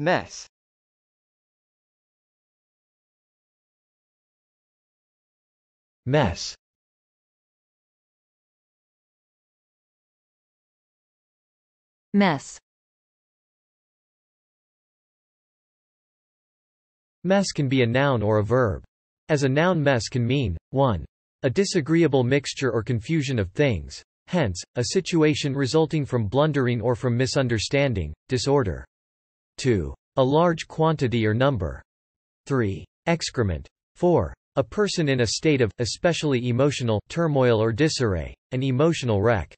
Mess Mess Mess Mess can be a noun or a verb. As a noun mess can mean, 1. A disagreeable mixture or confusion of things. Hence, a situation resulting from blundering or from misunderstanding, disorder. 2. A large quantity or number. 3. Excrement. 4. A person in a state of, especially emotional, turmoil or disarray, an emotional wreck.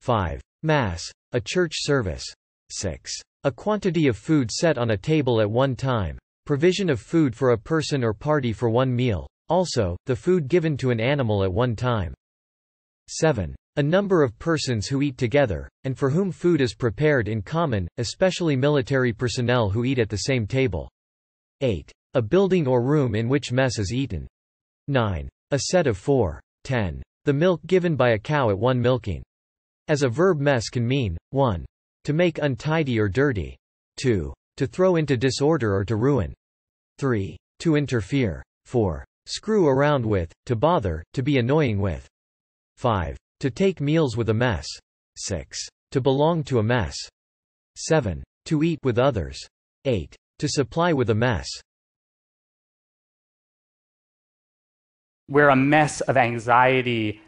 5. Mass. A church service. 6. A quantity of food set on a table at one time. Provision of food for a person or party for one meal. Also, the food given to an animal at one time. 7. A number of persons who eat together, and for whom food is prepared in common, especially military personnel who eat at the same table. 8. A building or room in which mess is eaten. 9. A set of four. 10. The milk given by a cow at one milking. As a verb mess can mean, 1. To make untidy or dirty. 2. To throw into disorder or to ruin. 3. To interfere. 4. Screw around with, to bother, to be annoying with. 5. To take meals with a mess. 6. To belong to a mess. 7. To eat with others. 8. To supply with a mess. We're a mess of anxiety